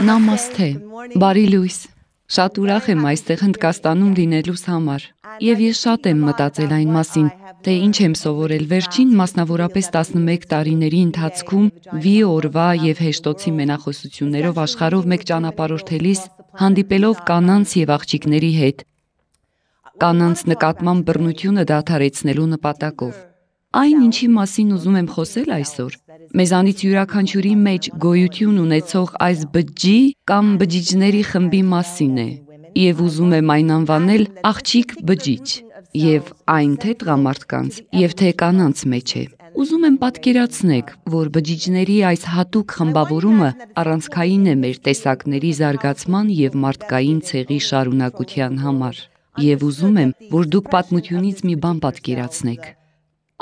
Նամասթե։ Բարի լույս։ Շատ ուրախ եմ այստեղ Հնդկաստանում լինելուս համար։ Եվ ես շատ եմ մտածել այն մասին, թե ինչ եմ սովորել վերջին մասնավորապես 11 տարիների ընթացքում վի օրվա եւ հեշտոցի մենախոսություններով աշխարհով մեկ ճանապարհորդելիս, հանդիպելով կանանց եւ աղջիկների հետ։ Կանանց նկատմամբ բռնությունը դադարեցնելու նպատակով։ Այն, ինչի մասին ուզում եմ խոսել այսօր, մեզանից յուրաքանչյուրի մեջ գոյություն ունեցող այս բջջի կամ բջիջների խմբի մասին է, եւ ուզում եմ այն անվանել աղջիկ բջիջ, եւ այն թե տղամարդկանց, եւ թե կանանց մեջ է։ Ուզում եմ պատկերացնեք, որ բջիջների այս հատուկ խմբավորումը առանցքային է մեր տեսակների զարգացման եւ մարդկային ցեղի շարունակության համար։ Եվ ուզում եմ, որ դուք պատմությունից մի բան պատկերացնեք։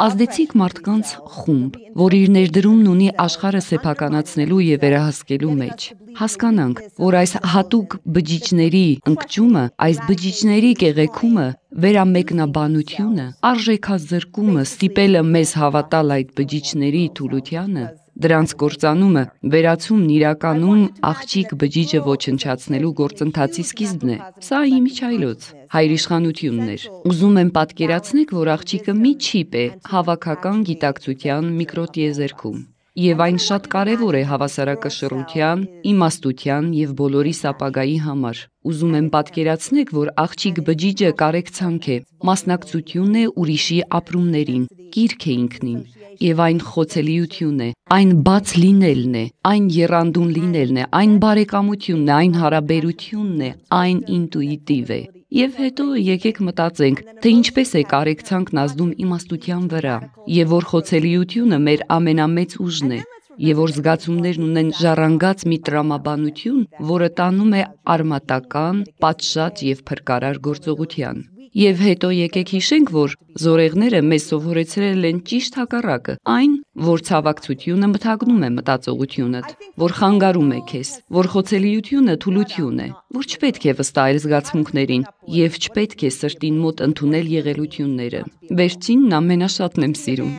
Ազդեցիկ մարդկանց խումբ, որ իր ներդրումն ունի աշխարհը սեփականացնելու եւ վերահսկելու մեջ։ Հասկանանք, որ այս հատուկ բջիջների ընկճումը, այս բջիջների կեղեքումը վերամեկնաբանությունը, արժեքազրկումը, ստիպելը մեզ հավատալ այդ բջիջների թուլությանը, դրանց կործանումը, վերացումն իրականում աղջիկ բջիջը ոչնչացնելու գործընթացի սկիզբն է։ Սա իմ իջայլոց, հայրիշխանությունն էր։ Ուզում եմ պատկերացնեք, որ աղջիկը մի չիպ է հավաքական գիտակցության միկրոտիեզերքում։ Եվ այն շատ կարևոր է հավասարակշռության, իմաստության եւ բոլորի սապագայի համար։ Ուզում եմ պատկերացնեք, որ աղջիկ բջիջը կարեկցանք է, մասնակցությունն է ուրիշի ապրումներին, կիրք է ինքնին, եւ այն խոցելիություն է, այն բաց լինելն է, այն երանդուն լինելն է, այն բարեկամությունն է, այն հարաբերությունն է, այն ինտուիտիվ է եւ հետո եկեք մտածենք, թե ինչպես է կարեկցանքն ազդում իմաստության վրա, եւ որ խոցելիությունը մեր ամենամեծ ուժն է, եւ որ զգացումներն ունեն ժառանգած մի տրամաբանություն, որը տանում է արմատական, պատշաճ եւ փրկարար գործողության։ Եվ հետո եկեք հիշենք, որ զորեղները մեզ սովորեցրել են ճիշտ հակառակը, այն, որ ցավակցությունը մթագնում է մտածողությունդ, որ խանգարում է քեզ, որ խոցելիությունը թուլություն է, որ չպետք է վստահել զգացմունքներին եւ չպետք է սրտին մոտ ընդունել եղելությունները։ Վերջինն ամենաշատն եմ սիրում։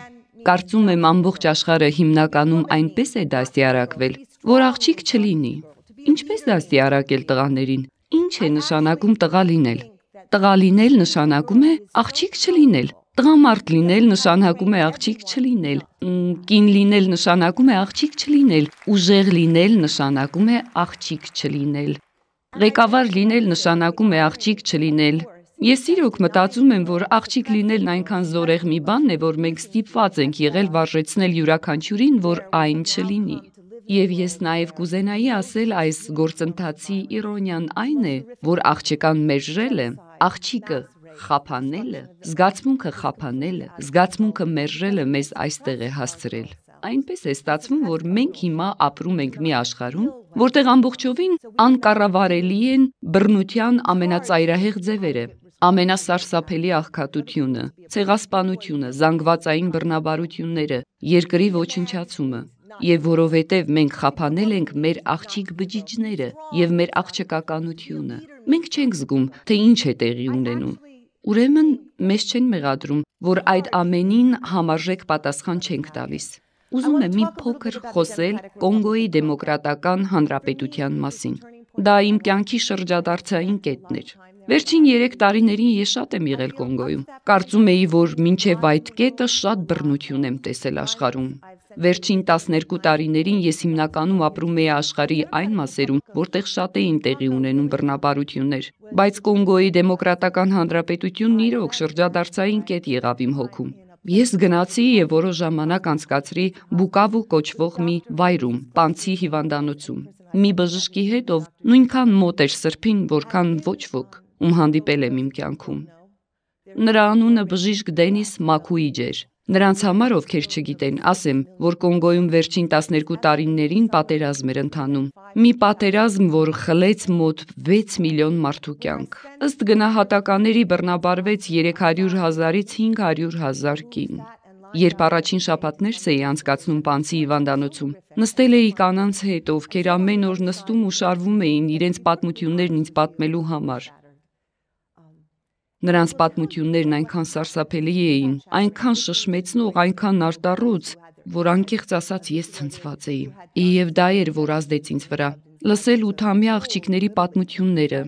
Կարծում եմ ամբողջ աշխարհը հիմնականում այնպես է դաստիարակվել, որ աղջիկ չլինի։ Ինչպես դաստիարակել տղաներին։ Ինչ է նշանակում տղա լինել։ Տղա լինել նշանակում է աղջիկ չլինել։ Տղամարդ լինել նշանակում է աղջիկ չլինել։ Կին լինել նշանակում է աղջիկ չլինել։ Ուժեղ լինել նշանակում է աղջիկ չլինել։ Ղեկավար լինել նշանակում է աղջիկ չլինել։ Ես իրոք մտածում եմ, որ աղջիկ լինելն այնքան զորեղ մի բանն է, որ մենք ստիպված ենք եղել վարժեցնել յուրաքանչյուրին, որ այն չլինի։ Եվ ես նաև կուզենայի ասել այս գործընթացի իրոնիան այն է, որ աղջկան մերժելը, աղջիկը խափանելը, զգացմունքը խափանելը, զգացմունքը մերժելը մեզ այստեղ է հասցրել։ Այնպես է ստացվում, որ մենք հիմա ապրում ենք մի աշխարհում, որտեղ ամբողջովին անկառավարելի են բռնության ամենածայրահեղ ձևերը, ամենասարսափելի աղքատությունը, ցեղասպանությունը, զանգվածային բռնաբարությունները, երկրի ոչնչացումը, եւ որովհետեւ մենք խափանել ենք մեր աղջիկ բջիջները եւ մեր աղջկականությունը։ Մենք չենք զգում, թե ինչ է տեղի ունենում։ Ուրեմն մեզ չեն մեղադրում, որ այդ ամենին համարժեք պատասխան չենք տալիս։ Ուզում եմ մի փոքր խոսել Կոնգոյի դեմոկրատական հանրապետության մասին։ Դա իմ կյանքի շրջադարձային կետն էր։ Վերջին 3 տարիներին ես շատ եմ եղել Կոնգոյում։ Կարծում էի, որ մինչև այդ կետը շատ բռնություն եմ տեսել աշխարհում։ Վերջին 12 տարիներին ես հիմնականում ապրում եի աշխարհի այն մասերում, որտեղ շատ էին տեղի ունենում բռնապարություններ, բայց Կոնգոյի դեմոկրատական հանրապետությունն իր ոգ շրջադարձային կետ եղավ իմ հոգում։ Ես գնացի եւ որոշ ժամանակ անցկացրի Բուկավու կոչվող մի վայրում, Պանցի հիվանդանոցում։ Մի բժշկի հետ, ով նույնքան մոտ էր սրբին, որքան ոչ ոք ում հանդիպել եմ իմ կյանքում։ Նրա անունը բժիշկ Դենիս Մակուիջ էր։ Նրանց համար, ովքեր չգիտեն, ասեմ, որ Կոնգոյում վերջին 12 տարիներին պատերազմ էր ընթանում։ Մի պատերազմ, որ խլեց մոտ 6 միլիոն մարդու կյանք։ Ըստ գնահատականների բռնաբարվեց 300 հազարից 500 հազար կին։ Երբ առաջին շաբաթներս էի անցկացնում Պանցի Իվանդանոցում, նստել էի կանանց հետ, ովքեր ամեն օր նստում ու շարվում էին իրենց պատմություններն ինձ պատմելու համար։ Նրանց պատմություններն այնքան սարսափելի էին, այնքան շշմեցնող, այնքան արտառուց, որ անկեղծ ասած ես ցնցված էի։ Եվ դա էր, որ ազդեց ինձ վրա։ Լսել 8-ամյա աղջիկների պատմությունները,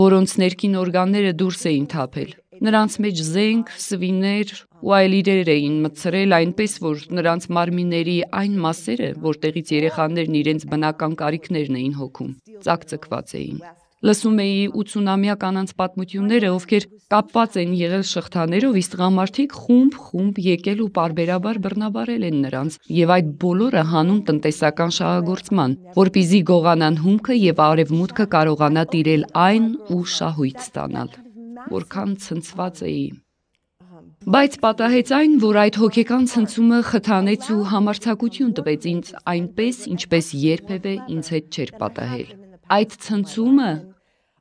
որոնց ներքին օրգանները դուրս էին թափել։ Նրանց մեջ զենք, սվիներ ու այլ իրեր էին մցրել այնպես, որ նրանց մարմինների այն մասերը, որտեղից երեխաներն իրենց բնական կարիքներն էին հոգում, ծակծկված էին։ Լսում էի 80-ամյա կանանց պատմությունները, ովքեր կապված են եղել շղթաներով, իսկ ղամարթիկ խումբ-խումբ եկել ու parberabar բռնաբարել են նրանց, եւ այդ բոլորը հանուն տնտեսական շահագործման, որբիզի գողանան հումքը եւ արևմուտքը կարողանա տիրել այն ու շահույթ ստանալ։ Որքան ցնցված էի Բայց պատահեց այն, որ այդ հոգեկան ցնցումը խթանեց ու համարցակություն տվեց ինձ այնպես, ինչպես երբևէ ինձ հետ չէր պատահել։ Այդ ցնցումը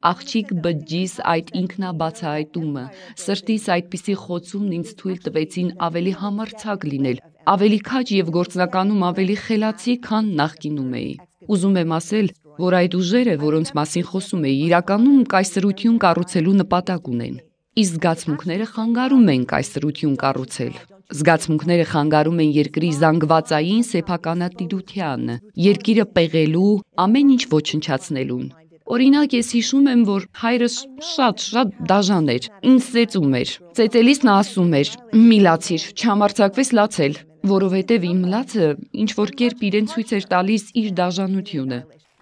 Աղջիկ բջջիս այդ ինքնաբացահայտումը, սրտիս այդպիսի խոցումն ինձ թույլ տվեցին ավելի համարցակ լինել, ավելի քաջ եւ գործնականում ավելի խելացի, քան նախկինում էի։ Ուզում եմ ասել, որ այդ ուժերը, որոնց մասին խոսում էի, իրականում կայսրություն կառուցելու նպատակ ունեն։ Իսկ զգացմունքները խանգարում են կայսրություն կառուցել։ Զգացմունքները խանգարում են երկրի զանգվածային սեփականատիրությանը, երկիրը պեղելու, ամեն ինչ ոչնչացնելուն։ Օրինակ ես հիշում եմ, որ հայրս շատ շատ դաժան էր, ինձ ծեծում էր։ Ծեծելիս նա ասում էր. «Մի լացիր, չհամարցակվես լացել» որովհետև իմ լացը ինչ որ կերպ իրեն ցույց էր տալիս իր դաժանությունը։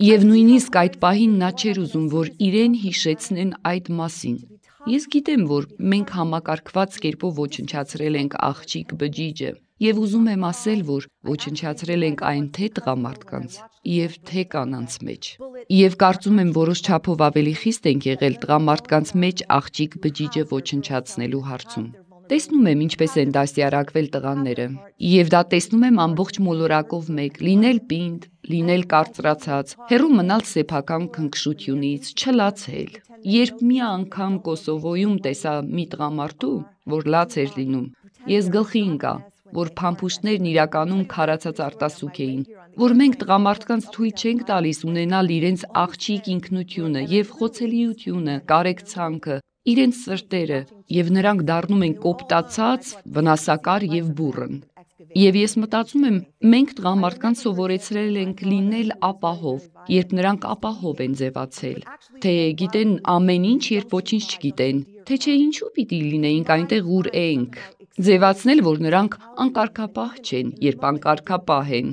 Եվ նույնիսկ այդ պահին նա չէր ուզում, որ իրեն հիշեցնեն այդ մասին։ Ես գիտեմ, որ մենք համակարգված կերպով ոչնչացրել ենք աղջիկ բջիջը, եւ ուզում եմ ասել, որ ոչնչացրել ենք այն թե տղամարդկանց եւ թե կանանց մեջ։ Եվ կարծում եմ որոշ չափով ավելի խիստ ենք եղել տղամարդկանց մեջ աղջիկ բջիջը ոչնչացնելու հարցում։ Տեսնում եմ ինչպես են դասյարակվել տղաները եւ դա տեսնում եմ ամբողջ մոլորակով մեկ լինել պինդ, լինել կարծրացած, հերո մնալ սեփական քնքշությունից, չլացել։ Երբ մի անգամ Կոսովոյում տեսա մի տղամարդու, որ լաց էր լինում, ես գլխի ընկա որ փամփուշտներն իրականում քարացած արտասուք էին, որ մենք տղամարդկանց թույլ չենք տալիս ունենալ իրենց աղջիկ ինքնությունը եւ խոցելիությունը, կարեկցանքը, իրենց սրտերը, եւ նրանք դառնում են կոպտացած, վնասակար եւ բուրըն։ Եվ ես մտածում եմ, մենք տղամարդկանց սովորեցրել ենք լինել ապահով, երբ նրանք ապահով են ձևացել, թե գիտեն ամեն ինչ, երբ ոչինչ չգիտեն, թե չէ ինչու պիտի լինեինք այնտեղ, ուր ենք, ձևացնել, որ նրանք անկարգապահ չեն, երբ անկարգապահ են։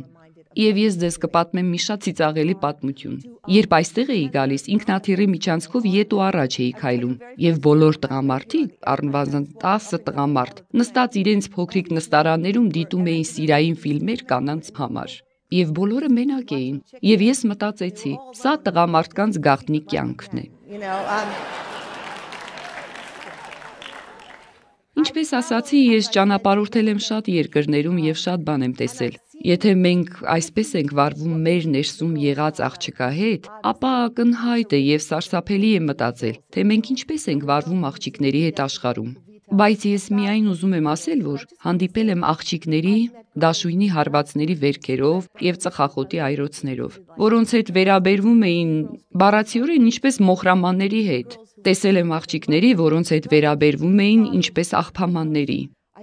Եվ ես ձեզ կպատմեմ մի շատ ծիծաղելի պատմություն։ Երբ այստեղ էի գալիս, ինքնաթիռի միջանցքով ետ ու առաջ էի քայլում, եւ բոլոր տղամարդիկ, առնվազն 10 տղամարդ, նստած իրենց փոքրիկ նստարաններում դիտում էին սիրային ֆիլմեր կանանց համար եւ բոլորը մենակ էին եւ ես մտածեցի սա տղամարդկանց գաղտնի կյանքն է you know um Ինչպես ասացի, ես ճանապարհորդել եմ շատ երկրներում եւ շատ բան եմ տեսել։ Եթե մենք այսպես ենք վարվում մեր ներսում եղած աղջկա հետ, ապա ակնհայտ է եւ սարսափելի է մտածել, թե մենք ինչպես ենք վարվում աղջիկների հետ աշխարհում։ Բայց ես միայն ուզում եմ ասել, որ հանդիպել եմ աղջիկների, դաշույնի հարվածների վերքերով եւ ծխախոտի այրոցներով, որոնց հետ վերաբերվում էին բառացիորեն ինչպես մոխրամանների հետ, Տեսել եմ աղջիկների, որոնց հետ վերաբերվում էին ինչպես աղբամանների։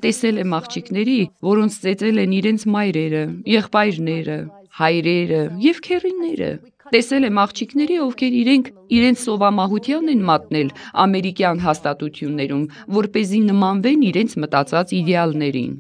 Տեսել եմ աղջիկների, որոնց ծեծել են իրենց մայրերը, եղբայրները, հայրերը եւ քերիները։ Տեսել եմ աղջիկների, ովքեր իրենք իրենց սովամահության են մատնել ամերիկյան հաստատություններում, որ เป զի նմանվեն իրենց մտածած իդեալներին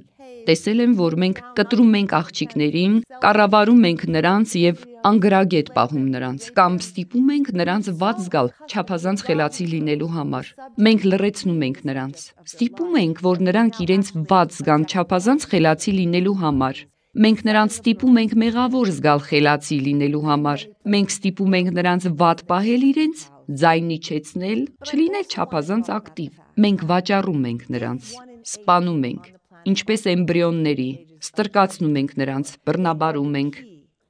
տեսել են, որ մենք կտրում ենք աղջիկներին, կառավարում ենք նրանց եւ անգրագետ պահում նրանց կամ ստիպում ենք նրանց ված զգալ չափազանց խելացի լինելու համար։ Մենք լրացնում ենք նրանց։ Ստիպում ենք, որ նրանք իրենց ված զգան չափազանց խելացի լինելու համար։ Մենք նրանց ստիպում ենք մեղավոր զգալ խելացի լինելու համար։ Մենք ստիպում ենք նրանց վատ պահել իրենց, ձայնիչեցնել, չլինել չափազանց ակտիվ։ Մենք վաճառում ենք նրանց, սպանում ենք, ինչպես էմբրիոնների, ստրկացնում ենք նրանց, բռնաբարում ենք։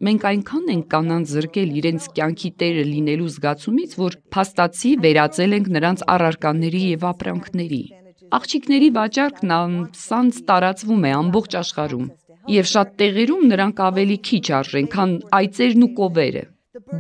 Մենք այնքան ենք կանանց զրկել իրենց կյանքի տերը լինելու զգացումից, որ փաստացի վերածել ենք նրանց առարկաների եւ ապրանքների։ Աղջիկների վաճառքն ամսանց տարածվում է ամբողջ աշխարհում, եւ շատ տեղերում նրանք ավելի քիչ արժեն, քան այծերն ու կովերը։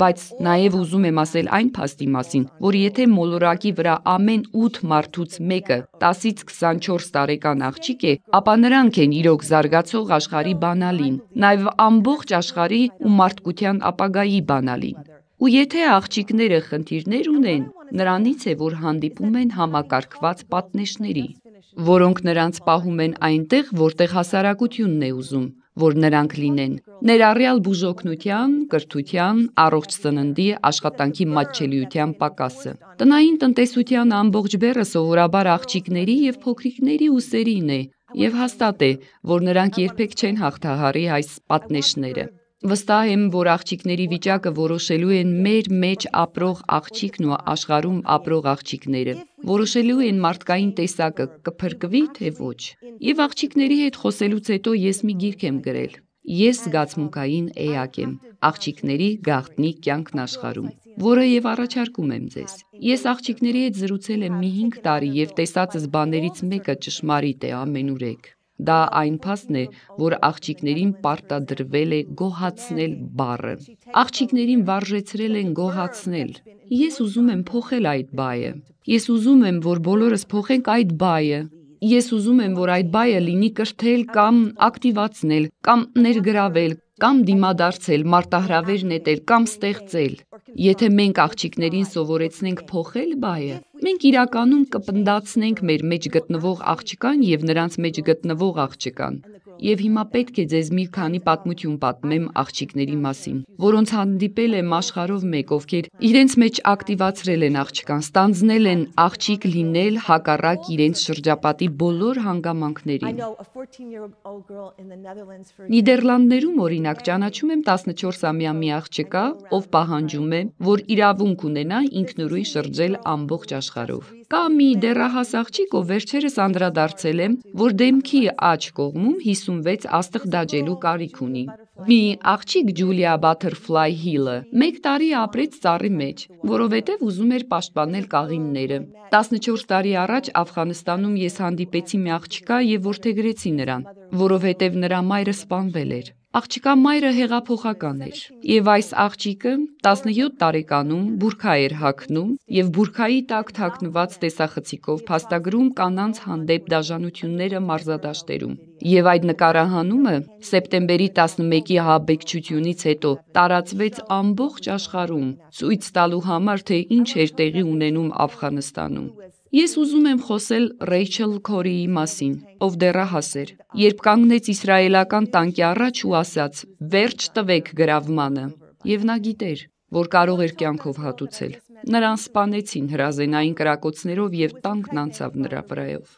Բայց նաև ուզում եմ ասել այն փաստի մասին, որ եթե մոլորակի վրա ամեն 8 մարդուց մեկը 10-ից 24 տարեկան աղջիկ է, ապա նրանք են իրոք զարգացող աշխարհի բանալին, նաև ամբողջ աշխարհի ու մարդկության ապագայի բանալին։ Ու եթե աղջիկները խնդիրներ ունեն, նրանից է, որ հանդիպում են համակարգված պատնեշների, որոնք նրանց պահում են այնտեղ, որտեղ հասարակությունն է ուզում, որ նրանք լինեն ներառյալ բուժօգնության, կրթության, առողջ ծննդի, աշխատանքի մատչելիության պակասը։ Տնային տնտեսության ամբողջ բեռը սովորաբար աղջիկների եւ փոքրիկների ուսերին է, եւ հաստատ է, որ նրանք երբեք չեն հաղթահարի այս պատնեշները։ Վստահ եմ, որ աղջիկների վիճակը որոշելու են մեր մեջ ապրող աղջիկն ու աշխարում ապրող աղջիկները։ Որոշելու են մարդկային տեսակը կփրկվի թե ոչ։ Եվ աղջիկների հետ խոսելուց հետո ես մի գիրք եմ գրել։ Ես զգացմունքային էակ եմ, աղջիկների գաղտնի կյանքն աշխարում, որը եւ առաջարկում եմ ձեզ։ Ես աղջիկների հետ զրուցել եմ մի 5 տարի եւ տեսածս բաներից մեկը ճշմարիտ է ամենուրեք։ Դա այն փաստն է, որ աղջիկներին պարտադրվել է գոհացնել բառը։ Աղջիկներին վարժեցրել են գոհացնել։ Ես ուզում եմ փոխել այդ բայը։ Ես ուզում եմ, որ բոլորս փոխենք այդ բայը։ Ես ուզում եմ, որ այդ բայը լինի կրթել կամ ակտիվացնել կամ ներգրավել կամ դիմադարձել, մարտահրավեր նետել կամ ստեղծել։ Եթե մենք աղջիկներին սովորեցնենք փոխել բայը, մենք իրականում կպնդացնենք մեր մեջ գտնվող աղջկան և նրանց մեջ գտնվող աղջկան եւ հիմա պետք է ձեզ մի քանի պատմություն պատմեմ աղջիկների մասին, որոնց հանդիպել եմ աշխարհով մեկ, ովքեր իրենց մեջ ակտիվացրել են աղջկան, ստանձնել են աղջիկ լինել հակառակ իրենց շրջապատի բոլոր հանգամանքներին։ Նիդերլանդներում օրինակ ճանաչում եմ 14-ամյա մի աղջկա, ով պահանջում է, որ իրավունք ունենա ինքնուրույն շրջել ամբողջ աշխարհով։ Կա մի դեռահաս աղջիկ, ով վերջերս անդրադարձել է, որ դեմքի աջ կողմում 56 աստղ դաջելու կարիք ունի։ Մի աղջիկ Ջուլիա Բաթերֆլայ Հիլը 1 տարի ապրեց ծառի մեջ, որովհետև ուզում էր պաշտպանել կաղինները։ 14 տարի առաջ Աֆղանստանում ես հանդիպեցի մի աղջկա եւ որդեգրեցի նրան, որովհետև նրա մայրը սպանվել էր։ Աղջկա մայրը հեղափոխական էր եւ այս աղջիկը 17 տարեկանում բուրքա էր հագնում եւ բուրքայի տակ թաքնված տեսախցիկով փաստագրում կանանց հանդեպ դաժանությունները մարզադաշտերում։ Եվ այդ նկարահանումը սեպտեմբերի 11-ի հաբեկչությունից հետո տարածվեց ամբողջ աշխարհում, ցույց տալու համար թե ինչ էր տեղի ունենում Աֆղանստանում։ Ես ուզում եմ խոսել Ռեյչել Քորիի մասին, ով դեռահաս էր, երբ կանգնեց իսրայելական տանկի առաջ ու ասաց. «Վերջ տվեք գրավմանը»։ Եվ նա գիտեր, որ կարող էր կյանքով հատուցել։ Նրան սպանեցին հրազենային կրակոցներով եւ տանկն անցավ նրա վրայով։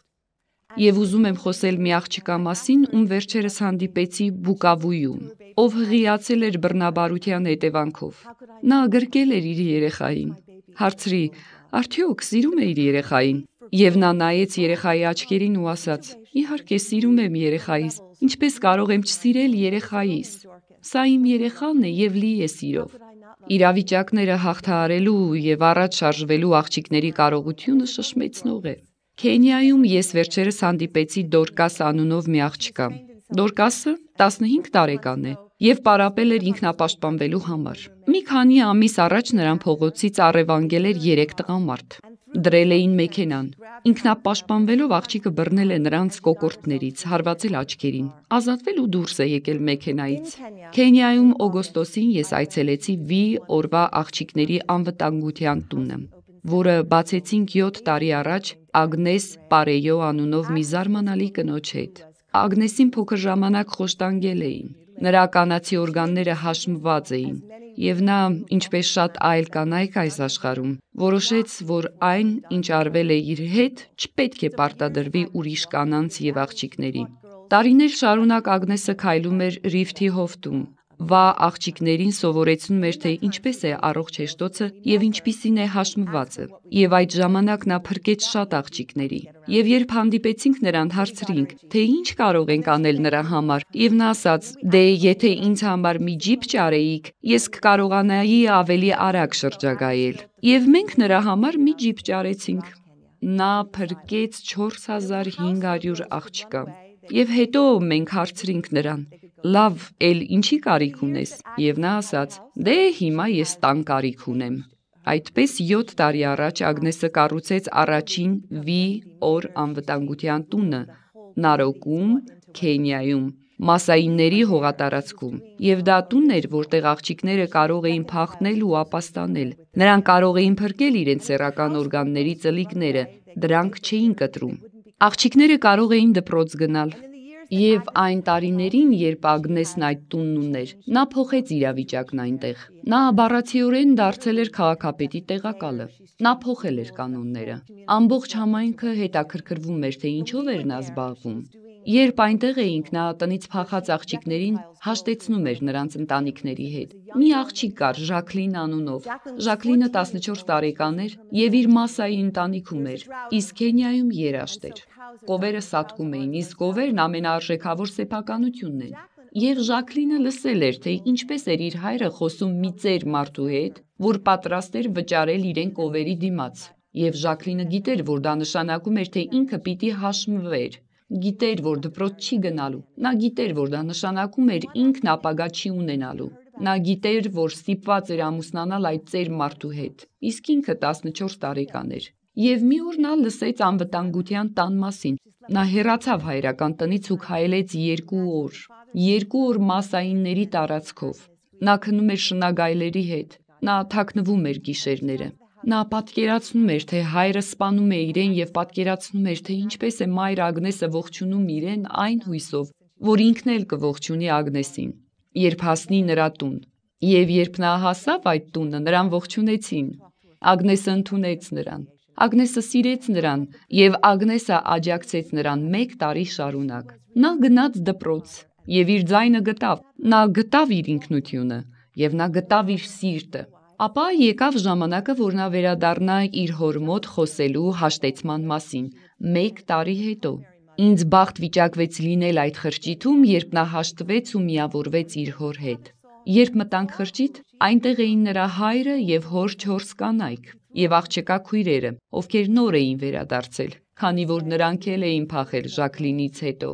Եվ ուզում եմ խոսել մի աղջկա մասին, ում վերջերս հանդիպեցի Բուկավույում, ով հղիացել էր բռնաբարության հետևանքով։ Նա գրկել էր իր երեխային։ Հարցրի. Արդյոք սիրում էիր երեխային։ Եվ նա նայեց երեխայի աչքերին ու ասաց. Իհարկե սիրում եմ երեխայիս, ինչպես կարող եմ չսիրել երեխայիս։ Սա իմ երեխան է եւ լի է սիրով։ Իրավիճակները հաղթահարելու եւ առաջ շարժվելու աղջիկների կարողությունը շշմեցնող է։ Քենիայում ես վերջերս հանդիպեցի Դորկաս անունով մի աղջկա։ Դորկասը 15 տարեկան է և պարապել էր ինքնապաշտպանվելու համար։ Մի քանի ամիս առաջ նրան փողոցից առևանգել էր երեք տղամարդ։ Դրել էին մեքենան։ Ինքնապաշտպանվելով աղջիկը բռնել է նրանց կոկորդներից, հարվածել աչքերին, ազատվել ու դուրս է եկել մեքենայից։ Քենիայում օգոստոսին ես այցելեցի Վի օրվա աղջիկների անվտանգության տունը, որը բացեցինք 7 տարի առաջ Ագնես Պարեյո անունով մի զարմանալի կնոջ հետ։ Ագնեսին փոքր ժամանակ խոշտանգել էին։ Նրա կանացի օրգանները հաշմված էին, եւ նա, ինչպես շատ այլ կանայք այս աշխարհում, որոշեց, որ այն, ինչ արվել է իր հետ, չպետք է պարտադրվի ուրիշ կանանց եւ աղջիկների։ Տարիներ շարունակ Ագնեսը քայլում էր Ռիֆթի հովտում, վա աղջիկներին սովորեցնում էր, թե ինչպես է առողջ հեշտոցը և ինչպիսին է հաշմվածը։ Եվ այդ ժամանակ նա պրկեց շատ աղջիկների։ Եվ երբ հանդիպեցինք նրան հարցրինք, թե ինչ կարող ենք անել նրա համար, և նա ասաց, դե եթե ինձ համար մի ջիպ ճարեիք, ես կկարողանայի ավելի արագ շրջագայել։ Եվ մենք նրա համար մի ջիպ ճարեցինք։ Նա պրկեց 4500 աղջկա։ Եվ հետո մենք հարցրինք նրան լավ, էլ ինչի կարիք ունես։ Եվ նա ասաց. Դե հիմա ես տան կարիք ունեմ։ Այդպես 7 տարի առաջ Ագնեսը կառուցեց առաջին V օր անվտանգության տունը Նարոկում, Քենիայում, Մասայինների հողատարածքում։ Եվ դա տուն էր, որտեղ աղջիկները կարող էին փախնել ու ապաստանել։ Նրանք կարող էին փրկել իրենց սեռական օրգանների ծլիկները, դրանք չէին կտրում։ Աղջիկները կարող էին դպրոց գնալ, Եվ այն տարիներին, երբ Ագնեսն այդ տունն ուներ, նա փոխեց իրավիճակն այնտեղ։ Նա բառացիորեն դարձել էր քաղաքապետի տեղակալը։ Նա փոխել էր կանոնները։ Ամբողջ համայնքը հետաքրքրվում էր, թե ինչով էր նա զբաղվում։ Երբ այնտեղ էինք, նա տնից փախած աղջիկներին հաշտեցնում էր նրանց ընտանիքների հետ։ Մի աղջիկ կար Ժակլին անունով։ Ժակլինը 14 տարեկան էր եւ իր մասայի ընտանիքում էր, իսկ Քենիայում երաշտ էր։ Կովերը սատկում էին, իսկ կովերն ամենաարժեքավոր սեփականությունն են։ Եվ Ժակլինը լսել էր, թե ինչպես էր իր հայրը խոսում մի ծեր մարդու հետ, որ պատրաստ էր վճարել իրեն կովերի դիմաց։ Եվ Ժակլինը գիտեր, որ դա նշանակում էր, թե ինքը պիտի հաշմվեր, Գիտեր, որ դպրոց չի գնալու։ Նա գիտեր, որ դա նշանակում էր ինքն ապագա չի ունենալու։ Նա գիտեր, որ ստիպված էր ամուսնանալ այդ ծեր մարդու հետ, իսկ ինքը 14 տարեկան էր։ Եվ մի օր նա լսեց անվտանգության տան մասին։ Նա հեռացավ հայրական տնից ու քայլեց 2 օր։ 2 օր massայինների տարածքով։ Նա քնում էր շնագայլերի հետ։ Նա թաքնվում էր գիշերները։ Նա պատկերացնում էր, թե հայրը սպանում է իրեն եւ պատկերացնում էր, թե ինչպես է մայր Ագնեսը ողջունում իրեն այն հույսով, որ ինքն էլ կողջունի Ագնեսին, երբ հասնի նրա տուն։ Եվ երբ նա հասավ այդ տունը, նրան ողջունեցին։ Ագնեսը ընդունեց նրան։ Ագնեսը սիրեց նրան եւ Ագնեսը աջակցեց նրան 1 տարի շարունակ։ Նա գնաց դպրոց եւ իր ձայնը գտավ։ Նա գտավ իր ինքնությունը եւ նա գտավ իր սիրտը Ապա եկավ ժամանակը, որ նա վերադառնա իր հոր մոտ խոսելու հաշտեցման մասին, մեկ տարի հետո։ Ինձ բախտ վիճակվեց լինել այդ խրճիթում, երբ նա հաշտվեց ու միավորվեց իր հոր հետ։ Երբ մտանք խրճիթ, այնտեղ էին նրա հայրը եւ հոր 4 կանայք եւ աղջկա քույրերը, ովքեր նոր էին վերադարձել, քանի որ նրանք էլ էին փախել Ժակլինից հետո։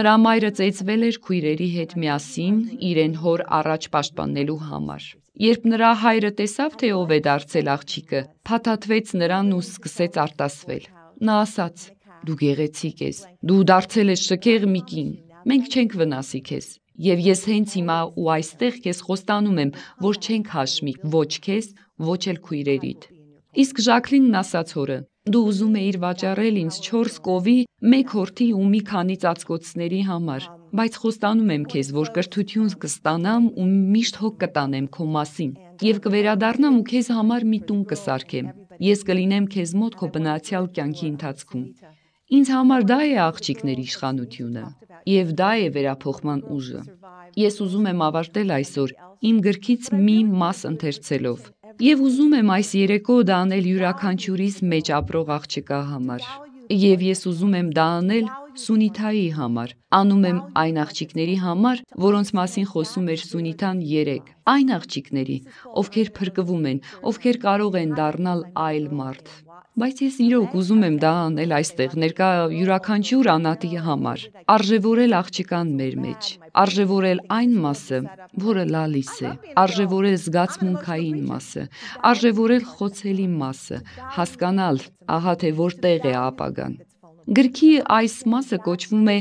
Նրա մայրը ծեծվել էր քույրերի հետ միասին իրեն հոր առաջ պաշտպանելու համար։ Երբ նրա հայրը տեսավ, թե ով է դարձել աղջիկը, փաթաթվեց նրան ու սկսեց արտասվել։ Նա ասաց. «Դու գեղեցիկ ես։ Դու դարձել ես շքեղ մի կին։ Մենք չենք վնասի քեզ»։ Եվ ես հենց հիմա ու այստեղ քեզ խոստանում եմ, որ չենք հաշմի ոչ քեզ, ոչ էլ քույրերիդ։ Իսկ Ժակլինն ասաց հորը. Դու ուզում էիր վաճառել ինձ 4 կովի, 1 հորթի ու մի քանի ծածկոցների համար, բայց խոստանում եմ քեզ, որ կրթություն կստանամ ու միշտ հոգ կտանեմ քո մասին, եւ կվերադառնամ ու քեզ համար մի տուն կսարքեմ։ Ես կլինեմ քեզ մոտ քո բնացյալ կյանքի ընթացքում։ Ինձ համար դա է աղջիկների իշխանությունը եւ դա է վերափոխման ուժը։ Ես ուզում եմ ավարտել այսօր իմ գրքից մի մաս ընթերցելով եւ ուզում եմ այս երեկո դա անել յուրաքանչյուրիս մեջ ապրող աղջկա համար։ Եվ ես ուզում եմ դա անել Սունիթայի համար։ Անում եմ այն աղջիկների համար, որոնց մասին խոսում էր Սունիթան 3։ Այն աղջիկների, ովքեր փրկվում են, ովքեր կարող են դառնալ այլ մարդ։ Բայց ես իրոք ուզում եմ դա անել այստեղ ներկա յուրաքանչյուր անատի համար, արժևորել աղջկան մեր մեջ, արժևորել այն մասը, որը լալիս է, արժևորել զգացմունքային մասը, արժևորել խոցելի մասը, հասկանալ, ահա թե որտեղ է ապագան։ Գրքի այս մասը կոչվում է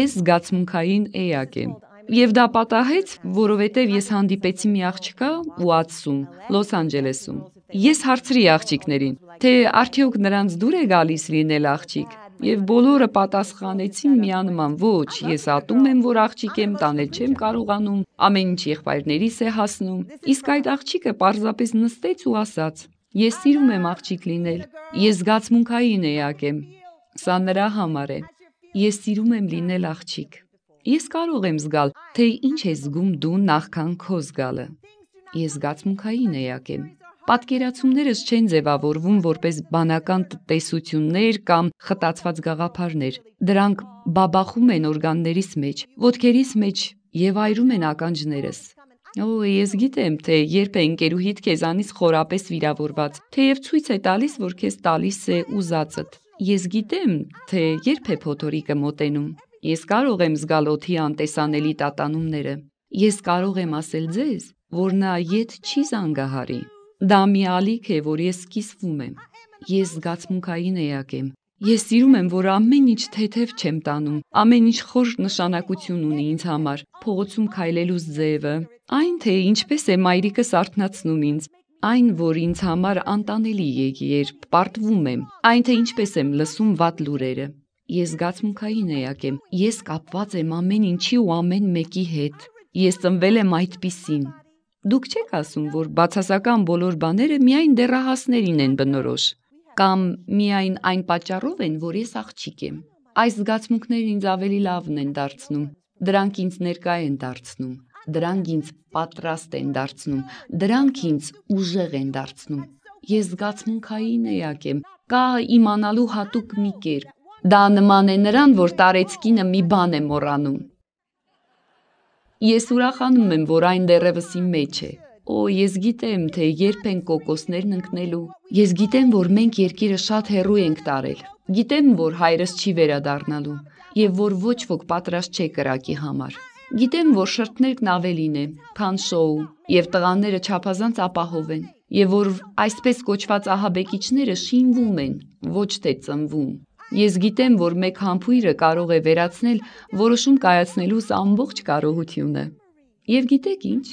ես զգացմունքային էակ եմ։ Եվ դա պատահեց, որովհետև ես հանդիպեցի մի աղջկա 80-ում, Լոս Անջելեսում։ Ես հարցրի աղջիկներին, թե արդյոք նրանց դուր է գալիս լինել աղջիկ։ Եվ բոլորը պատասխանեցին միանման. ոչ, ես ատում եմ, որ աղջիկ եմ, տանել չեմ կարողանում, ամեն ինչ եղբայրներիս է հասնում։ Իսկ այդ աղջիկը պարզապես նստեց ու ասաց. Ես սիրում եմ աղջիկ լինել։ Ես զգացմունքային էակ եմ։ Սա նրա համար է։ Ես սիրում եմ լինել աղջիկ։ Ես կարող եմ զգալ, թե ինչ է զգում դու նախքան քո զգալը։ Ես զգացմունքային էակ եմ։ Պատկերացումներս չեն ձևավորվում որպես բանական տեսություններ կամ խտացված գաղափարներ։ Դրանք բաբախում են օրգաններիս մեջ, ոտքերիս մեջ եւ այրում են ականջներս։ Օ, ես գիտեմ, թե երբ է ընկերուհիդ քեզանից խորապես վիրավորված, թեև ցույց է տալիս, որ քեզ տալիս է ուզածդ։ Ես գիտեմ, թե երբ է փոթորիկը մոտենում։ Ես կարող եմ զգալ օթի անտեսանելի տատանումները։ Ես կարող եմ ասել ձեզ, որ նա իդ չի զանգահարի։ Դա մի ալիք է, որ ես սկիսվում եմ։ Ես զգացմունքային էակ եմ։ Ես սիրում եմ, որ ամեն ինչ թեթև չեմ տանում։ Ամեն ինչ խոր նշանակություն ունի ինձ համար։ Փողոցում քայլելուս ձևը, այն թե ինչպես է մայրիկս արթնացնում ինձ, այն, որ ինձ համար անտանելի է, երբ պարտվում եմ, այն թե ինչպես եմ լսում վատ լուրերը։ Ես զգացմունքային էակ եմ։ Ես կապված եմ ամեն ինչի ու ամեն մեկի հետ։ Ես ծնվել եմ այդպիսին։ Դուք չեք ասում, որ բացասական բոլոր բաները միայն դեռահասներին են բնորոշ կամ միայն այն պատճառով են, որ ես աղջիկ եմ։ Այս զգացմունքներն ինձ ավելի լավն են դարձնում։ Դրանք ինձ ներկա են դարձնում։ Դրանք ինձ պատրաստ են դարձնում։ Դրանք ինձ ուժեղ են դարձնում։ Ես զգացմունքային էակ եմ։ Կա իմանալու հատուկ մի կերպ։ Դա նման է նրան, որ տարեցկինը մի բան է մոռանում։ Ես ուրախանում եմ, որ այն դեռևս իմ մեջ է։ Օ, ես գիտեմ, թե երբ են կոկոսներն ընկնելու։ Ես գիտեմ, որ մենք երկիրը շատ հեռու ենք տարել։ Գիտեմ, որ հայրս չի վերադառնալու եւ որ ոչ ոք պատրաստ չէ կրակի համար։ Գիտեմ, որ շրթներն ավելին է, քան շոու, եւ տղաները չափազանց ապահով են, եւ որ այսպես կոչված ահաբեկիչները շինվում են, ոչ թե ծնվում։ Ես գիտեմ, որ մեկ համբույրը կարող է վերացնել որոշում կայացնելուս ամբողջ կարողությունը։ Եվ գիտեք ինչ,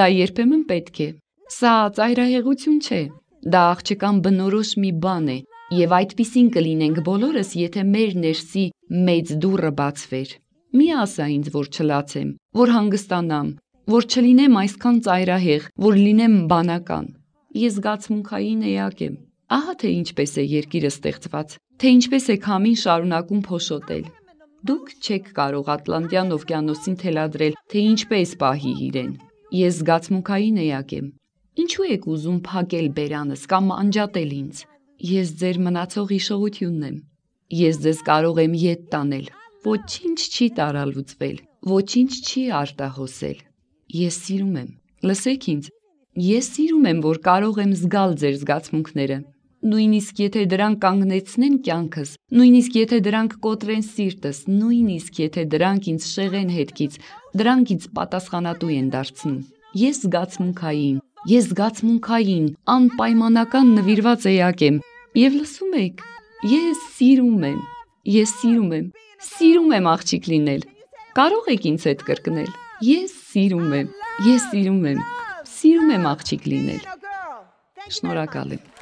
դա երբեմն պետք է։ Սա ծայրահեղություն չէ, դա աղջկան բնորոշ մի բան է, եւ այդտիսին կլինենք բոլորս, եթե մեր ներսի մեծ դուռը բացվեր։ Մի ասա ինձ, որ չլացեմ, որ հանգստանամ, որ չլինեմ այսքան ծայրահեղ, որ լինեմ բանական։ Ես զգացմունքային էակ եմ։ Ահա թե ինչպես է երկիրը ստեղծված թե ինչպես է քամին շարունակում փոշոտել։ Դուք չեք կարող Ատլանտյան օվկիանոսին թելադրել, թե ինչպես պահի իրեն։ Ես զգացմունքային էակ եմ։ Ինչու եք ուզում փակել բերանս կամ անջատել ինձ։ Ես ձեր մնացող հիշողությունն եմ։ Ես ձեզ կարող եմ յետ տանել։ Ոչինչ չի տարալուծվել, ոչինչ չի արտահոսել։ Ես սիրում եմ։ Լսեք ինձ։ Ես սիրում եմ, որ կարող եմ զգալ ձեր զգացմունքները նույնիսկ եթե դրանք կանգնեցնեն կյանքս, նույնիսկ եթե դրանք կոտրեն սիրտս, նույնիսկ եթե դրանք ինձ շեղեն հետքից, դրանք ինձ պատասխանատու են դարձնում։ Ես զգացմունքային, ես զգացմունքային, անպայմանական նվիրված էակ եմ։ Եվ լսում եք, ես սիրում եմ, ես սիրում եմ, սիրում եմ աղջիկ լինել։ Կարող եք ինձ հետ կրկնել։ Ես սիրում եմ, ես սիրում եմ, սիրում եմ աղջիկ լինել։ Շնորհակալ եմ։